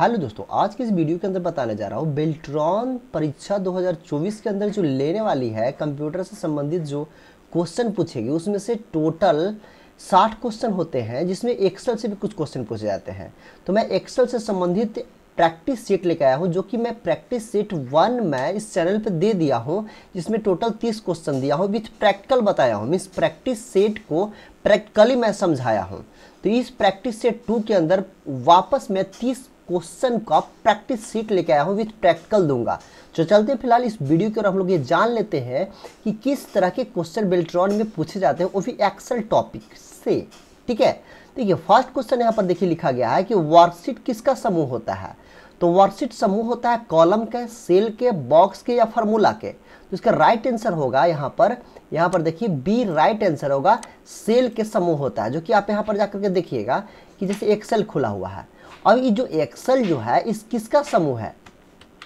hello दोस्तों आज के इस वीडियो के अंदर बताने जा रहा हूँ बेल्ट्रॉन परीक्षा 2024 के अंदर जो लेने वाली है कंप्यूटर से संबंधित जो क्वेश्चन पूछेगी उसमें से टोटल 60 क्वेश्चन होते हैं जिसमें एक्सेल से भी कुछ क्वेश्चन पूछे जाते हैं तो मैं एक्सेल से संबंधित प्रैक्टिस सेट लेकर आया हूँ जो कि मैं प्रैक्टिस सेट वन में इस चैनल पर दे दिया हूँ जिसमें टोटल तीस क्वेश्चन दिया हूँ विथ प्रैक्टिकल बताया हूँ मीन्स प्रैक्टिस सेट को प्रैक्टिकली मैं समझाया हूँ तो इस प्रैक्टिस सेट टू के अंदर वापस मैं तीस क्वेश्चन का प्रैक्टिस सीट लेके आया हूँ विथ प्रैक्टिकल दूंगा तो चलते हैं फिलहाल इस वीडियो की ओर हम लोग ये जान लेते हैं कि किस तरह के क्वेश्चन बेल्ट्रॉन में पूछे जाते हैं वो भी एक्सल टॉपिक से ठीक है देखिए फर्स्ट क्वेश्चन यहाँ पर देखिए लिखा गया है कि वर्कशीट किसका समूह होता है तो वर्कशीट समूह होता है कॉलम के सेल के बॉक्स के या फार्मूला के तो इसका राइट आंसर होगा यहाँ पर यहाँ पर देखिए बी राइट आंसर होगा सेल के समूह होता है जो कि आप यहाँ पर जाकर के देखिएगा कि जैसे एक्सेल खुला हुआ है अब ये जो एक्सेल जो है इस किसका समूह है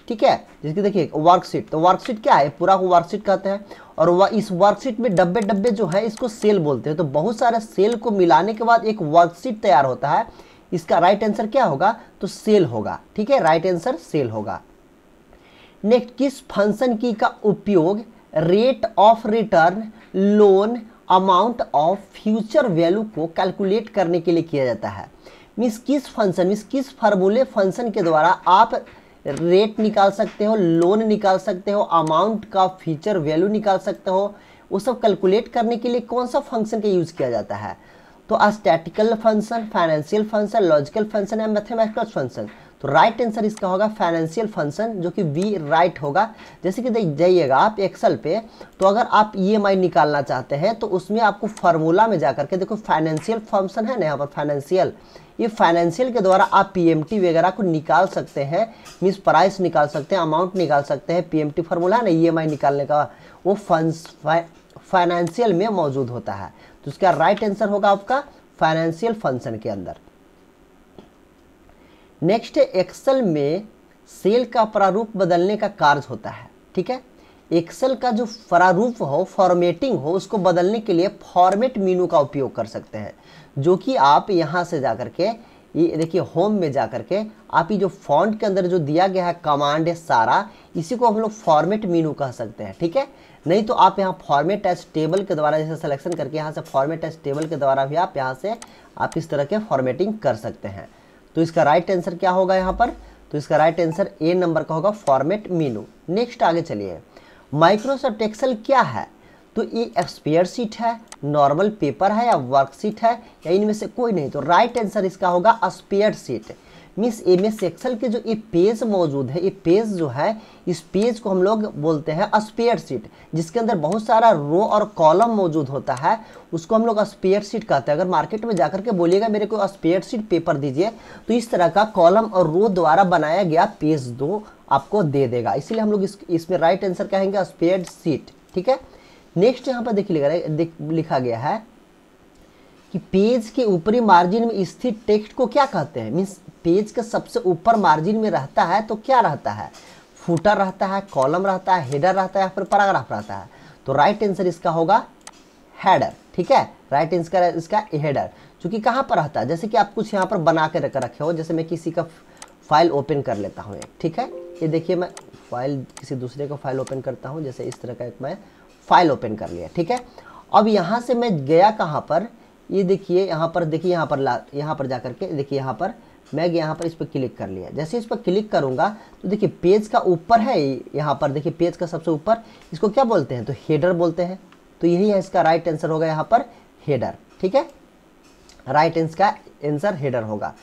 ठीक है जिसकी देखिए वर्कशीट तो वर्कशीट क्या है पूरा को वर्कशीट कहते हैं और वह इस वर्कशीट में डब्बे डब्बे जो है इसको सेल बोलते हैं तो बहुत सारे सेल को मिलाने के बाद एक वर्कशीट तैयार होता है इसका राइट आंसर क्या होगा तो सेल होगा ठीक है राइट आंसर सेल होगा नेक्स्ट किस फंक्शन की का उपयोग rate of return loan amount of future value को कैलकुलेट करने के लिए किया जाता है मीन्स किस फंक्शन मीन्स किस फार्मूले फंक्शन के द्वारा आप रेट निकाल सकते हो लोन निकाल सकते हो अमाउंट का फीचर वैल्यू निकाल सकते हो वो सब कैलकुलेट करने के लिए कौन सा फंक्शन का यूज़ किया जाता है तो statistical function financial function logical function या मैथमेटिकल फंक्शन तो राइट आंसर इसका होगा फाइनेंशियल फंक्शन जो कि वी राइट होगा जैसे कि देख जाइएगा आप एक्सल पे तो अगर आप ई e निकालना चाहते हैं तो उसमें आपको फार्मूला में जा करके देखो फाइनेंशियल फंक्शन है ना यहाँ पर फाइनेंशियल ये फाइनेंशियल के द्वारा आप पीएमटी वगैरह को निकाल सकते हैं मीन्स प्राइस निकाल सकते हैं अमाउंट निकाल सकते हैं पीएमटी फार्मूला ना ईएमआई e निकालने का वो फंड फाइनेंशियल में मौजूद होता है तो उसका राइट आंसर होगा आपका फाइनेंशियल फंक्शन के अंदर नेक्स्ट एक्सेल में सेल का प्रारूप बदलने का कार्य होता है ठीक है एक्सेल का जो प्रारूप हो फॉर्मेटिंग हो उसको बदलने के लिए फॉर्मेट मीनू का उपयोग कर सकते हैं जो कि आप यहाँ से जा कर के ये देखिए होम में जा कर के आप ये जो फॉन्ट के अंदर जो दिया गया है कमांड है सारा इसी को हम लोग फॉर्मेट मीनू कह सकते हैं ठीक है नहीं तो आप यहाँ फॉर्मेट एज टेबल के द्वारा जैसे सिलेक्शन करके यहाँ से फॉर्मेट एज टेबल के द्वारा भी आप यहाँ से आप इस तरह के फॉर्मेटिंग कर सकते हैं तो इसका राइट आंसर क्या होगा यहाँ पर तो इसका राइट आंसर ए नंबर का होगा फॉर्मेट मीनू नेक्स्ट आगे चलिए माइक्रोसॉफ्ट एक्सेल क्या है तो ये एक्सपेयर सीट है नॉर्मल पेपर है या वर्कशीट है या इनमें से कोई नहीं तो राइट आंसर इसका होगा spreadsheet means M S Excel के जो ये पेज मौजूद है ये पेज जो है इस पेज को हम लोग बोलते हैं स्पेयर सीट जिसके अंदर बहुत सारा रो और कॉलम मौजूद होता है उसको हम लोग स्पेयर सीट कहते हैं अगर मार्केट में जाकर के बोलिएगा मेरे को स्पेयर सीट पेपर दीजिए तो इस तरह का कॉलम और रो द्वारा बनाया गया पेज दो आपको दे देगा इसलिए हम लोग इस इसमें राइट आंसर कहेंगे स्पेयर सीट ठीक है नेक्स्ट यहाँ पर देख लिखा लिखा गया है कि पेज के ऊपरी मार्जिन में स्थित टेक्स्ट को क्या कहते हैं मीन्स पेज के सबसे ऊपर मार्जिन में रहता है तो क्या रहता है फुटर रहता है कॉलम रहता है हेडर रहता है या फिर पैराग्राफ रहता है तो राइट आंसर इसका होगा हेडर ठीक है राइट आंसर इसका हेडर क्योंकि कहाँ पर रहता है जैसे कि आप कुछ यहाँ पर बना के रख रखे हो जैसे मैं किसी का फाइल ओपन कर लेता हूँ ठीक है ये देखिए मैं फाइल किसी दूसरे का फाइल ओपन करता हूँ जैसे इस तरह का एक मैं फाइल ओपन कर लिया ठीक है अब यहाँ से मैं गया कहाँ पर ये देखिए यहाँ पर देखिए यहाँ पर यहाँ पर जा करके देखिए यहाँ पर मैं यहाँ पर इस पर क्लिक कर लिया जैसे इस पर क्लिक करूँगा तो देखिए पेज का ऊपर है यहाँ पर देखिए पेज का सबसे ऊपर इसको क्या बोलते हैं तो हेडर बोलते हैं तो यही है इसका राइट आंसर होगा यहाँ पर हेडर ठीक है राइट आंसर का आंसर हेडर होगा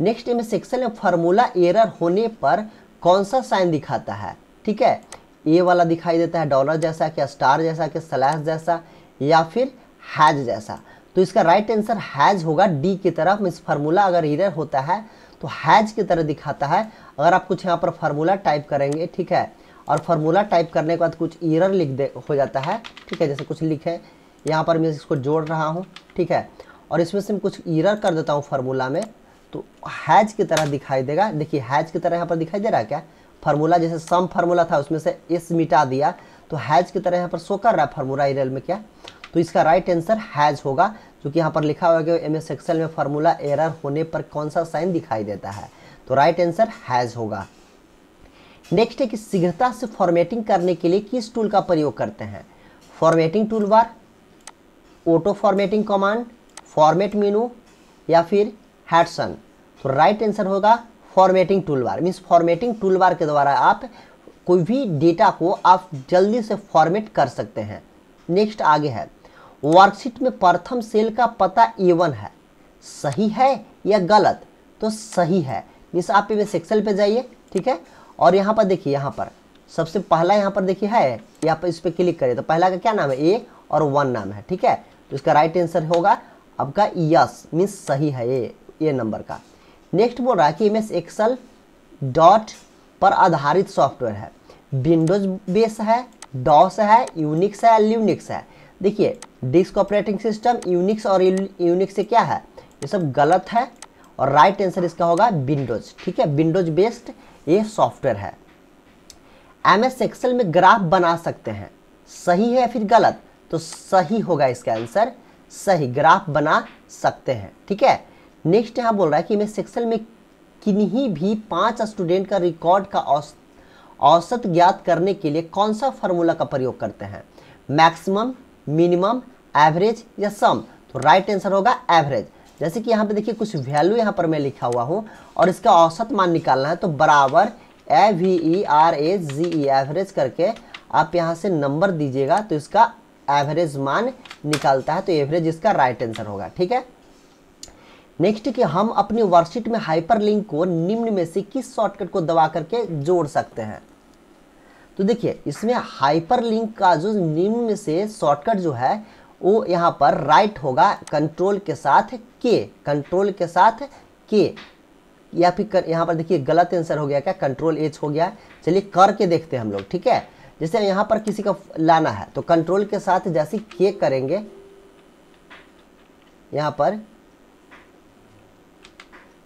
नेक्स्ट में सेक्शन में फार्मूला एरर होने पर कौन सा साइन दिखाता है ठीक है ए वाला दिखाई देता है डॉलर जैसा क्या स्टार जैसा क्या स्लैश जैसा या फिर हैज जैसा तो इसका राइट आंसर हैज होगा डी की तरफ मीन्स फार्मूला अगर इरर होता है तो हैज की तरह दिखाता है अगर आप कुछ यहाँ पर फार्मूला टाइप करेंगे ठीक है और फार्मूला टाइप करने के बाद कुछ इरर लिख दे हो जाता है ठीक है जैसे कुछ लिखे यहाँ पर मैं इसको जोड़ रहा हूँ ठीक है और इसमें से मैं कुछ इरर कर देता हूँ फार्मूला में तो हैज की तरह दिखाई देगा देखिए हैज की तरह यहाँ पर दिखाई दे रहा है क्या फार्मूला जैसे सम फार्मूला था उसमें से एस मिटा दिया तो हैज की तरह यहाँ पर शो कर रहा है फार्मूला एरियल में क्या तो इसका राइट आंसर हैज होगा जो कि यहाँ पर लिखा हुआ है कि एम एस एक्सएल में फार्मूला एरर होने पर कौन सा साइन दिखाई देता है तो राइट आंसर हैज होगा नेक्स्ट है कि शीघ्रता से फॉर्मेटिंग करने के लिए किस टूल का प्रयोग करते हैं formatting tool bar auto formatting command format menu या फिर हैडसन तो राइट आंसर होगा formatting tool bar means formatting tool bar के द्वारा आप कोई भी डेटा को आप जल्दी से फॉर्मेट कर सकते हैं नेक्स्ट आगे है वर्कशीट में प्रथम सेल का पता ए वन है सही है या गलत तो सही है मीन्स आप ये सेक्सल पे जाइए ठीक है और यहाँ पर देखिए यहाँ पर सबसे पहला यहाँ पर देखिए है यहाँ पर इस पर क्लिक करिए तो पहला का क्या नाम है ए और वन नाम है ठीक है तो इसका राइट आंसर होगा आपका यस मीन्स सही है ए ए नंबर का नेक्स्ट बोल रहा है कि एम एस एक्सल डॉट पर आधारित सॉफ्टवेयर है विंडोज बेस है डॉस है यूनिक्स है लिनिक्स है देखिए डिस्क ऑपरेटिंग सिस्टम यूनिक्स और यूनिक्स से क्या है ये सब गलत है और राइट right आंसर इसका होगा विंडोज ठीक है विंडोज बेस्ड ये सॉफ्टवेयर है एम एस एक्सेल में ग्राफ बना सकते हैं सही है या फिर गलत तो सही होगा इसका आंसर सही ग्राफ बना सकते हैं ठीक है नेक्स्ट यहाँ बोल रहा है कि मैं सेक्शन में किन्हीं भी पांच स्टूडेंट का रिकॉर्ड का औसत ज्ञात करने के लिए कौन सा फार्मूला का प्रयोग करते हैं मैक्सिमम मिनिमम एवरेज या सम तो राइट आंसर होगा एवरेज जैसे कि यहाँ पे देखिए कुछ वैल्यू यहाँ पर मैं लिखा हुआ हूँ और इसका औसत मान निकालना है तो बराबर A V E R A G E average करके आप यहाँ से नंबर दीजिएगा तो इसका एवरेज मान निकालता है तो एवरेज इसका राइट आंसर होगा ठीक है नेक्स्ट कि हम अपनी वर्कशीट में हाइपरलिंक को निम्न में से किस शॉर्टकट को दबा करके जोड़ सकते हैं तो देखिए इसमें हाइपरलिंक का जो निम्न में से शॉर्टकट जो है वो यहाँ पर राइट होगा कंट्रोल के साथ के कंट्रोल के साथ के या फिर कर यहाँ पर देखिए गलत आंसर हो गया क्या कंट्रोल एच हो गया चलिए करके देखते हैं हम लोग ठीक है जैसे यहाँ पर किसी का लाना है तो कंट्रोल के साथ जैसे के करेंगे यहाँ पर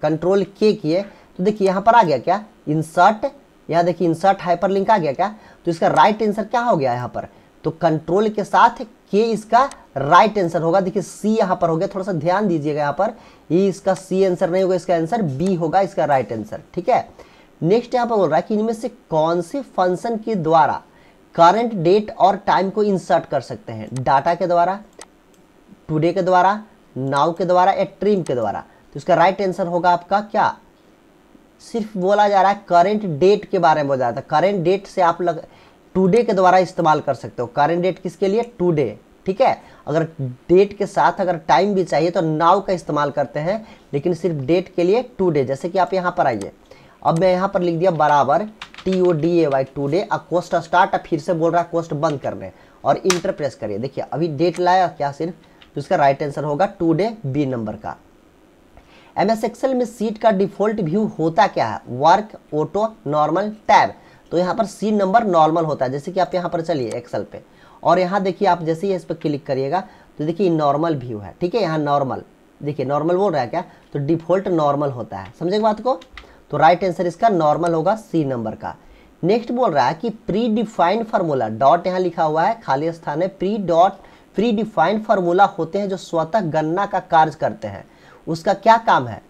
कंट्रोल के किए तो देखिए यहाँ पर आ गया क्या इंसर्ट यहाँ देखिए इंसर्ट हाइपर लिंक आ गया क्या तो इसका राइट आंसर क्या हो गया यहाँ पर तो कंट्रोल के साथ के इसका राइट आंसर होगा देखिए सी यहाँ पर हो गया थोड़ा सा ध्यान दीजिएगा यहाँ पर ये e इसका सी आंसर नहीं होगा इसका आंसर बी होगा इसका राइट आंसर ठीक है नेक्स्ट यहाँ पर बोल रहा है कि इनमें से कौन से फंक्शन के द्वारा करंट डेट और टाइम को इंसर्ट कर सकते हैं डाटा के द्वारा टुडे के द्वारा नाव के द्वारा या ट्रीम के द्वारा तो इसका राइट आंसर होगा आपका क्या सिर्फ बोला जा रहा है करेंट डेट के बारे में बोला जाता है करेंट डेट से आप लग टूडे के द्वारा इस्तेमाल कर सकते हो करेंट डेट किसके लिए टूडे ठीक है अगर डेट के साथ अगर टाइम भी चाहिए तो नाव का इस्तेमाल करते हैं लेकिन सिर्फ डेट के लिए डे जैसे कि आप यहाँ पर आइए अब मैं यहाँ पर लिख दिया बराबर T O D A Y day अब कोस्ट स्टार्ट फिर से बोल रहा है कोस्ट बंद कर रहे और इंटर प्रेस करिए देखिए अभी डेट लाया क्या सिर्फ तो इसका राइट आंसर होगा टू डे बी नंबर का एम एस एक्सएल में सीट का डिफॉल्ट व्यू होता क्या है वर्क ऑटो नॉर्मल टैब तो यहाँ पर सीट नंबर नॉर्मल होता है जैसे कि आप यहाँ पर चलिए एक्सल पे और यहाँ देखिए आप जैसे ही इस पर क्लिक करिएगा तो देखिए नॉर्मल व्यू है ठीक है यहाँ नॉर्मल देखिए नॉर्मल बोल रहा है क्या तो डिफॉल्ट नॉर्मल होता है समझे बात को तो राइट आंसर इसका नॉर्मल होगा सी नंबर का नेक्स्ट बोल रहा है कि प्री डिफाइंड फार्मूला डॉट यहाँ लिखा हुआ है खाली स्थान है pre dot predefined formula होते हैं जो स्वतः गणना का कार्य करते हैं उसका क्या काम है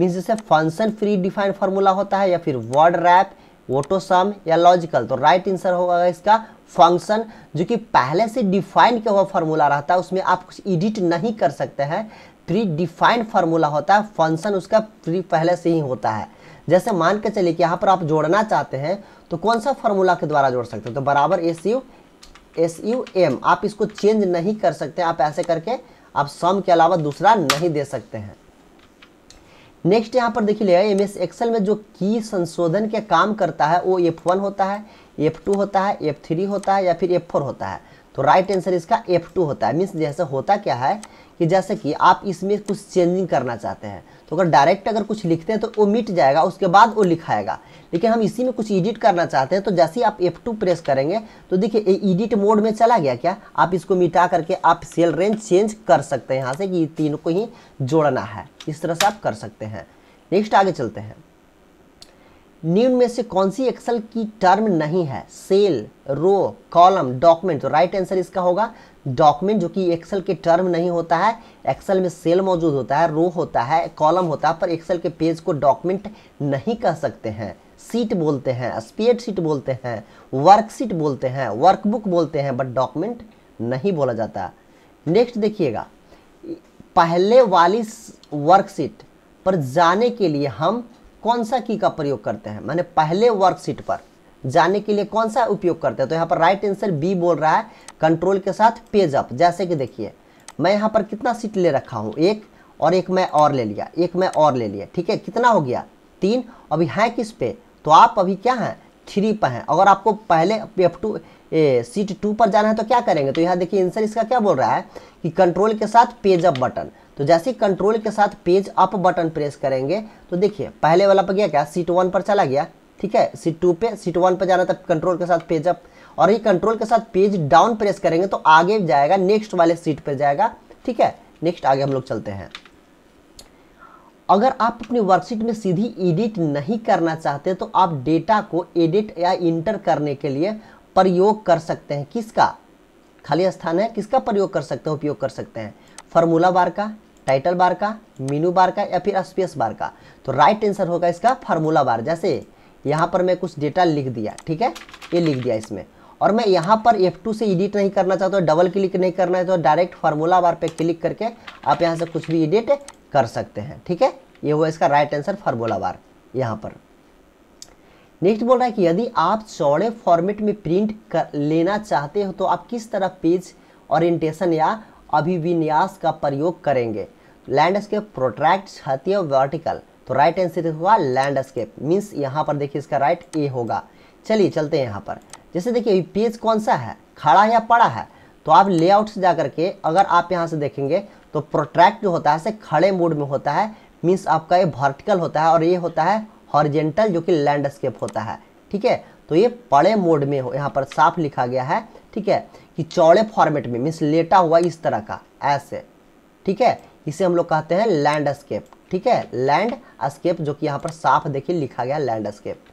मीन्स जैसे फंक्शन फ्री डिफाइंड फार्मूला होता है या फिर वर्ड रैप वोटोसम या लॉजिकल तो राइट आंसर होगा इसका फंक्शन जो कि पहले से डिफाइंड किया हुआ फार्मूला रहता है उसमें आप कुछ एडिट नहीं कर सकते हैं प्री डिफाइंड फार्मूला होता है फंक्शन उसका प्री पहले से ही होता है जैसे मान के चलिए कि यहाँ पर आप जोड़ना चाहते हैं तो कौन सा फार्मूला के द्वारा जोड़ सकते हैं तो बराबर S U S U M आप इसको चेंज नहीं कर सकते आप ऐसे करके आप सम के अलावा दूसरा नहीं दे सकते हैं नेक्स्ट यहाँ पर देखिए एम एस एक्सएल में जो की संशोधन के काम करता है वो एफ वन होता है एफ टू होता है एफ थ्री होता है या फिर एफ फोर होता है तो राइट आंसर इसका एफ टू होता है मीन्स जैसे होता क्या है कि जैसे कि आप इसमें कुछ चेंजिंग करना चाहते हैं तो अगर डायरेक्ट अगर कुछ लिखते हैं तो वो मिट जाएगा उसके बाद वो लिखाएगा लेकिन हम इसी में कुछ एडिट करना चाहते हैं तो जैसे ही आप F2 प्रेस करेंगे तो देखिए एडिट मोड में चला गया क्या आप इसको मिटा करके आप सेल रेंज चेंज कर सकते हैं यहाँ से कि तीनों को ही जोड़ना है इस तरह से आप कर सकते हैं नेक्स्ट आगे चलते हैं निम्न में से कौन सी एक्सेल की टर्म नहीं है सेल रो कॉलम डॉक्यूमेंट तो राइट आंसर इसका होगा डॉक्यूमेंट जो कि एक्सेल के टर्म नहीं होता है एक्सेल में सेल मौजूद होता है रो होता है कॉलम होता है पर एक्सेल के पेज को डॉक्यूमेंट नहीं कह सकते हैं सीट बोलते हैं स्पीड सीट बोलते हैं वर्कशीट बोलते हैं वर्कबुक बोलते हैं बट डॉक्यूमेंट नहीं बोला जाता नेक्स्ट देखिएगा पहले वाली वर्कशीट पर जाने के लिए हम कौन सा की का प्रयोग करते हैं मैंने पहले वर्कशीट पर जाने के लिए कौन सा उपयोग करते हैं तो यहाँ पर राइट आंसर बी बोल रहा है कंट्रोल के साथ पेज अप जैसे कि देखिए मैं यहाँ पर कितना सीट ले रखा हूँ एक और एक मैं और ले लिया एक मैं और ले लिया ठीक है कितना हो गया तीन अभी हैं किस पे तो आप अभी क्या हैं थ्री पर हैं अगर आपको पहले F two A, sheet two पर जाना है तो क्या करेंगे तो यहाँ देखिए आंसर इसका क्या बोल रहा है कि कंट्रोल के साथ पेज अप बटन तो जैसे ही कंट्रोल के साथ पेज अप बटन प्रेस करेंगे तो देखिए पहले वाला पर गया क्या सीट वन पर चला गया ठीक है सीट टू पे सीट वन पर जाना था कंट्रोल के साथ पेज अप और ये कंट्रोल के साथ पेज डाउन प्रेस करेंगे तो आगे जाएगा नेक्स्ट वाले सीट पर जाएगा ठीक है नेक्स्ट आगे हम लोग चलते हैं अगर आप अपनी वर्कशीट में सीधी एडिट नहीं करना चाहते तो आप डेटा को एडिट या इंटर करने के लिए प्रयोग कर सकते हैं किसका खाली स्थान है किसका प्रयोग कर सकते हैं उपयोग कर सकते हैं फार्मूला बार का टाइटल बार का मीनू बार का या फिर स्पेस बार का तो राइट आंसर होगा इसका फार्मूला बार जैसे यहाँ पर मैं कुछ डेटा लिख दिया ठीक है ये लिख दिया इसमें और मैं यहाँ पर F2 से एडिट नहीं करना चाहता डबल क्लिक नहीं करना है तो डायरेक्ट फार्मूला बार पे क्लिक करके आप यहाँ से कुछ भी एडिट कर सकते हैं ठीक है ये हुआ इसका राइट आंसर फार्मूला बार यहाँ पर नेक्स्ट बोल रहा है कि यदि आप चौड़े फॉर्मेट में प्रिंट कर लेना चाहते हो तो आप किस तरह पेज ओरिएंटेशन या अभिविन्यास का प्रयोग करेंगे लैंडस्केप प्रोट्रैक्ट छाती और वर्टिकल तो राइट आंसर होगा लैंडस्केप मीन्स यहाँ पर देखिए इसका राइट ए होगा चलिए चलते हैं यहाँ पर जैसे देखिए पेज कौन सा है खड़ा या पड़ा है तो आप लेआउट से जा करके अगर आप यहाँ से देखेंगे तो प्रोट्रैक्ट जो होता है से खड़े मूड में होता है मीन्स आपका ये वर्टिकल होता है और ये होता है हॉर्जेंटल जो कि लैंडस्केप होता है ठीक है तो ये पड़े मोड में हो यहाँ पर साफ लिखा गया है ठीक है कि चौड़े फॉर्मेट में मीन्स लेटा हुआ इस तरह का ऐसे ठीक है इसे हम लोग कहते हैं लैंडस्केप ठीक है लैंडस्केप जो कि यहाँ पर साफ देखिए लिखा गया लैंडस्केप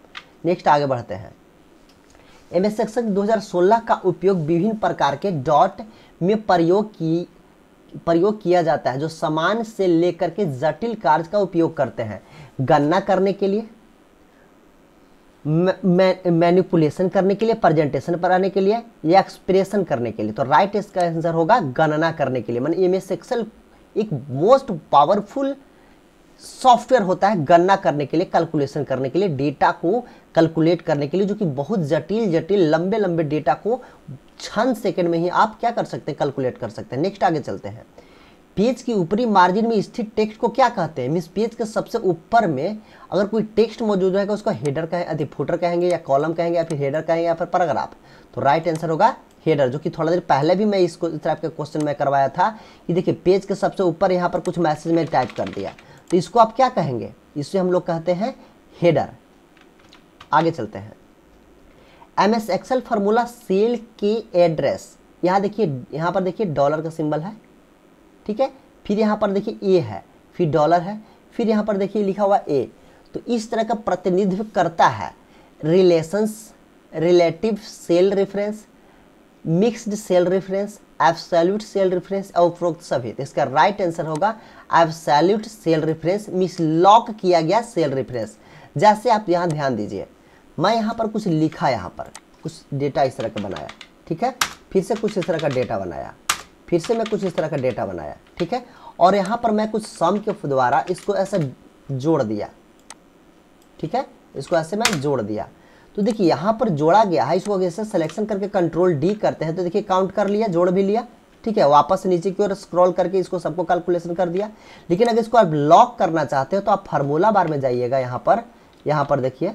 नेक्स्ट आगे बढ़ते हैं एम एस सेक्शन दो का उपयोग विभिन्न प्रकार के डॉट में प्रयोग की प्रयोग किया जाता है जो समान से लेकर के जटिल कार्य का उपयोग करते हैं गणना करने के लिए मैनिपुलेशन करने के लिए प्रेजेंटेशन पर आने के लिए या एक्सप्रेशन करने के लिए तो राइट इसका आंसर होगा गणना करने के लिए मैंने एम एस एक्सल एक मोस्ट पावरफुल सॉफ्टवेयर होता है गणना करने के लिए कैलकुलेशन करने के लिए डेटा को कैलकुलेट करने के लिए जो कि बहुत जटिल जटिल लंबे लंबे डेटा को छन सेकेंड में ही आप क्या कर सकते हैं कैलकुलेट कर सकते हैं नेक्स्ट आगे चलते हैं पेज की ऊपरी मार्जिन में स्थित टेक्स्ट को क्या कहते हैं मीन पेज के सबसे ऊपर में अगर कोई टेक्स्ट मौजूद रहेगा उसको हेडर कहें फुटर कहेंगे या कॉलम कहेंगे या फिर हेडर कहेंगे या फिर पैराग्राफ तो राइट आंसर होगा हेडर जो कि थोड़ा देर पहले भी मैं इसको इस टाइप का क्वेश्चन में करवाया था कि देखिए पेज के सबसे ऊपर यहाँ पर कुछ मैसेज में टाइप कर दिया तो इसको आप क्या कहेंगे इसे हम लोग कहते हैं हेडर आगे चलते हैं M S Excel formula cell के एड्रेस यहाँ देखिए यहाँ पर देखिए डॉलर का सिंबल है ठीक है फिर यहाँ पर देखिए ए है फिर डॉलर है फिर यहाँ पर देखिए लिखा हुआ ए तो इस तरह का प्रतिनिधित्व करता है relations relative cell reference mixed cell reference absolute cell reference और उपरोक्त सभी तो इसका राइट आंसर होगा एब्सोल्यूट सेल रेफरेंस मिस लॉक किया गया सेल रेफरेंस जैसे आप यहाँ ध्यान दीजिए मैं यहाँ पर कुछ लिखा यहाँ पर कुछ डेटा इस तरह का बनाया ठीक है फिर से कुछ इस तरह का डेटा बनाया फिर से मैं कुछ इस तरह का डेटा बनाया ठीक है और यहाँ पर मैं कुछ सम के द्वारा इसको ऐसे जोड़ दिया ठीक है इसको ऐसे मैं जोड़ दिया तो देखिए यहाँ पर जोड़ा गया है इसको आगे से सिलेक्शन करके कंट्रोल डी करते हैं तो देखिए काउंट कर लिया जोड़ भी लिया ठीक है वापस नीचे की ओर स्क्रॉल करके इसको सबको कैलकुलेशन कर दिया लेकिन अगर इसको आप लॉक करना चाहते हो तो आप फार्मूला बार में जाइएगा यहाँ पर यहाँ पर देखिए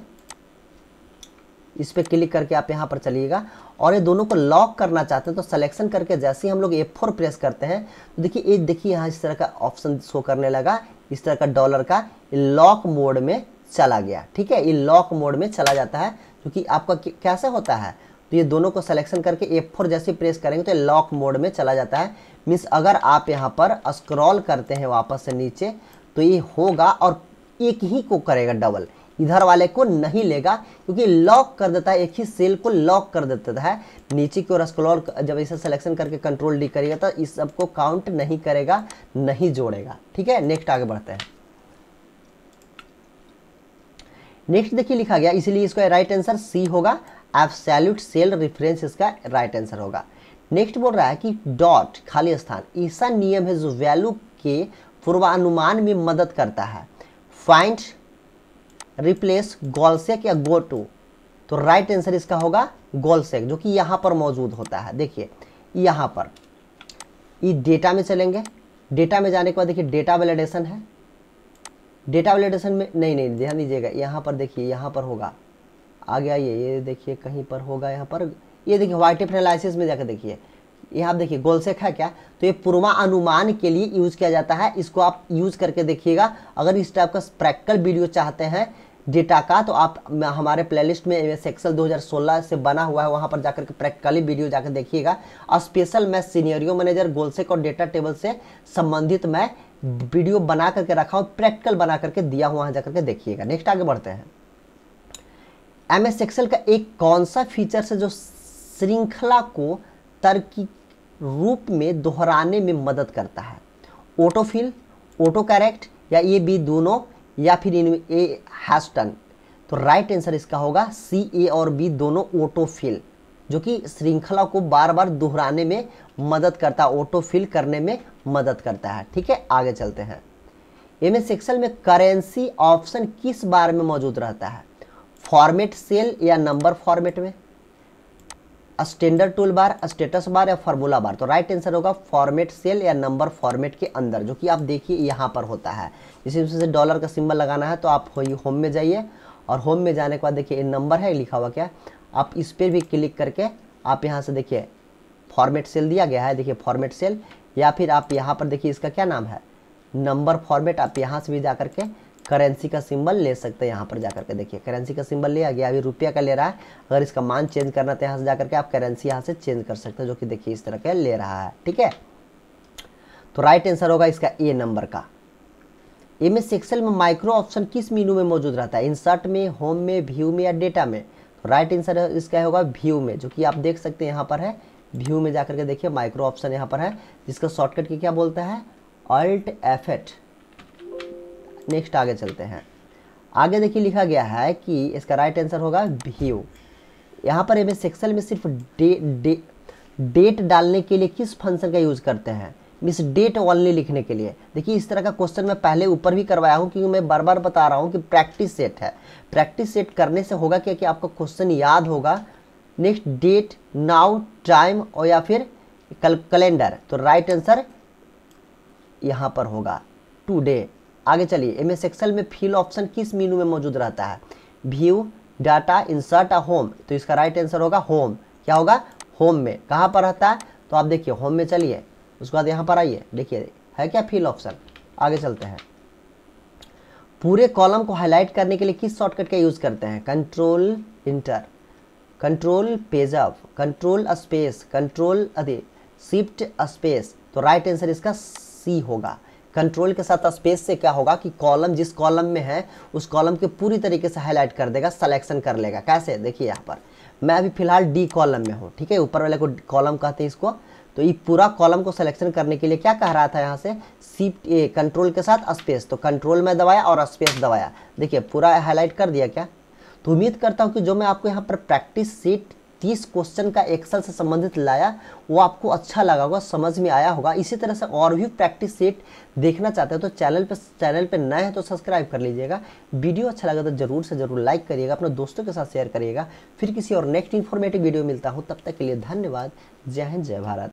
इस पर क्लिक करके आप यहाँ पर चलिएगा और ये दोनों को लॉक करना चाहते हैं तो सिलेक्शन करके जैसे ही हम लोग F4 प्रेस करते हैं तो देखिए ये देखिए यहाँ इस तरह का ऑप्शन शो करने लगा इस तरह का डॉलर का लॉक मोड में चला गया ठीक है ये लॉक मोड में चला जाता है क्योंकि आपका कैसे होता है तो ये दोनों को सिलेक्शन करके ए फोर जैसे प्रेस करेंगे तो लॉक मोड में चला जाता है मीन्स अगर आप यहाँ पर स्क्रॉल करते हैं वापस से नीचे तो ये होगा और एक ही को करेगा डबल इधर वाले को नहीं लेगा क्योंकि लॉक कर देता है एक ही सेल को लॉक कर देता है नीचे की ओर स्क्रॉल जब इसे सिलेक्शन करके कंट्रोल डी करिएगा तो इस सबको काउंट नहीं करेगा नहीं जोड़ेगा ठीक है नेक्स्ट आगे बढ़ते हैं नेक्स्ट देखिए लिखा गया इसलिए इसका राइट आंसर सी होगा एफ सैल्यूट सेल रेफरेंस इसका राइट आंसर होगा नेक्स्ट बोल रहा है कि डॉट खाली स्थान ऐसा नियम है जो वैल्यू के पूर्वानुमान में मदद करता है फाइंड रिप्लेस गोलसेक या गो टू तो राइट आंसर इसका होगा गोलसेक जो कि यहाँ पर मौजूद होता है देखिए यहाँ पर ये डेटा में चलेंगे डेटा में जाने के बाद देखिए डेटा वैलिडेशन है डेटा वैलिडेशन में नहीं नहीं ध्यान दीजिएगा यहाँ पर देखिए यहाँ पर होगा आ गया ये ये देखिए कहीं पर होगा यहाँ पर ये देखिए वाइट एनालिसिस में जाकर देखिए ये आप देखिए गोलसेक है क्या तो ये पूर्वा अनुमान के लिए यूज़ किया जाता है इसको आप यूज़ करके देखिएगा अगर इस टाइप का प्रैक्टिकल वीडियो चाहते हैं डेटा का तो आप हमारे प्लेलिस्ट में सेक्शन 2016 से बना हुआ है वहाँ पर जाकर के प्रैक्टिकली वीडियो जाकर देखिएगा और स्पेशल मैं सीनियरियो मैनेजर गोलसेक और डेटा टेबल से संबंधित मैं वीडियो बना करके रखा हूँ प्रैक्टिकल बना करके दिया हुआ वहाँ जा करके देखिएगा नेक्स्ट आगे बढ़ते हैं एम एस एक्सेल का एक कौन सा फीचर है जो श्रृंखला को तर्की रूप में दोहराने में मदद करता है ऑटोफिल ऑटो करेक्ट या ये बी दोनों या फिर इन ए हैस्टन तो राइट आंसर इसका होगा सी ए और बी दोनों ऑटोफिल जो कि श्रृंखला को बार बार दोहराने में मदद करता है ऑटो फिल करने में मदद करता है ठीक है आगे चलते हैं एम एस एक्सल में करेंसी ऑप्शन किस बार में मौजूद रहता है फॉर्मेट सेल या नंबर फॉर्मेट में standard tool bar status bar या फॉर्मूला बार तो राइट आंसर होगा फॉर्मेट सेल या नंबर फॉर्मेट के अंदर जो कि आप देखिए यहाँ पर होता है इसी से डॉलर का सिंबल लगाना है तो आप होम में जाइए और होम में जाने के बाद देखिए नंबर है लिखा हुआ क्या आप इस पर भी क्लिक करके आप यहाँ से देखिए फॉर्मेट सेल दिया गया है देखिए फॉर्मेट सेल या फिर आप यहाँ पर देखिए इसका क्या नाम है नंबर फॉर्मेट आप यहाँ से भी जा करके करेंसी का सिंबल ले सकते हैं यहाँ पर जा करके देखिए करेंसी का सिंबल लिया गया अभी रुपया का ले रहा है अगर इसका मान चेंज करना तो यहाँ से जा करके आप करेंसी यहाँ से चेंज कर सकते हैं जो कि देखिए इस तरह के ले रहा है ठीक है तो राइट आंसर होगा इसका ए नंबर का एम एस एक्सेल में माइक्रो ऑप्शन किस मीनू में मौजूद रहता है इंसर्ट में होम में व्यू में या डेटा में राइट आंसर इसका होगा व्यू में जो कि आप देख सकते हैं यहाँ पर है व्यू में जाकर के देखिए माइक्रो ऑप्शन यहाँ पर है जिसका शॉर्टकट की क्या बोलता है अल्ट एफेट नेक्स्ट आगे चलते हैं आगे देखिए लिखा गया है कि इसका राइट आंसर होगा व्यू यहाँ पर एम एस एक्सेल में सिर्फ डे डे डेट डालने के लिए किस फंक्शन का यूज़ करते हैं मिस डेट ओनली लिखने के लिए देखिए इस तरह का क्वेश्चन मैं पहले ऊपर भी करवाया हूँ क्योंकि मैं बार बार बता रहा हूँ कि प्रैक्टिस सेट है प्रैक्टिस सेट करने से होगा क्या कि आपका क्वेश्चन याद होगा नेक्स्ट डेट नाउ टाइम और या फिर कल कैलेंडर तो राइट आंसर यहाँ पर होगा डे आगे चलिए एम एस एक्सएल में फील ऑप्शन किस मीनू में मौजूद रहता है view data insert uh home तो इसका राइट आंसर होगा होम क्या होगा होम में कहाँ पर रहता है तो आप देखिए होम में चलिए उसके बाद यहाँ पर आइए देखिए है क्या फील ऑप्शन आगे चलते हैं पूरे कॉलम को हाईलाइट करने के लिए किस शॉर्टकट का यूज़ करते हैं control enter control page up control space control अधि शिफ्ट स्पेस तो राइट right आंसर इसका सी होगा कंट्रोल के साथ स्पेस से क्या होगा कि कॉलम जिस कॉलम में है उस कॉलम के पूरी तरीके से हाईलाइट कर देगा सलेक्शन कर लेगा कैसे देखिए यहाँ पर मैं अभी फिलहाल डी कॉलम में हूँ ठीक है ऊपर वाले को कॉलम कहते हैं इसको तो ये पूरा कॉलम को सिलेक्शन करने के लिए क्या कह रहा था यहाँ से सीट ए कंट्रोल के साथ स्पेस तो कंट्रोल में दबाया और स्पेस दबाया देखिए पूरा हाईलाइट कर दिया क्या तो उम्मीद करता हूँ कि जो मैं आपको यहाँ पर प्रैक्टिस सीट तीस क्वेश्चन का एक्सल से संबंधित लाया वो आपको अच्छा लगा होगा समझ में आया होगा इसी तरह से और भी प्रैक्टिस सेट देखना चाहते हो तो चैनल पे चैनल पे नए हैं तो सब्सक्राइब कर लीजिएगा वीडियो अच्छा लगा तो जरूर से जरूर लाइक करिएगा अपने दोस्तों के साथ शेयर करिएगा फिर किसी और नेक्स्ट इन्फॉर्मेटिव वीडियो मिलता हूँ तब तक के लिए धन्यवाद जय हिंद जय भारत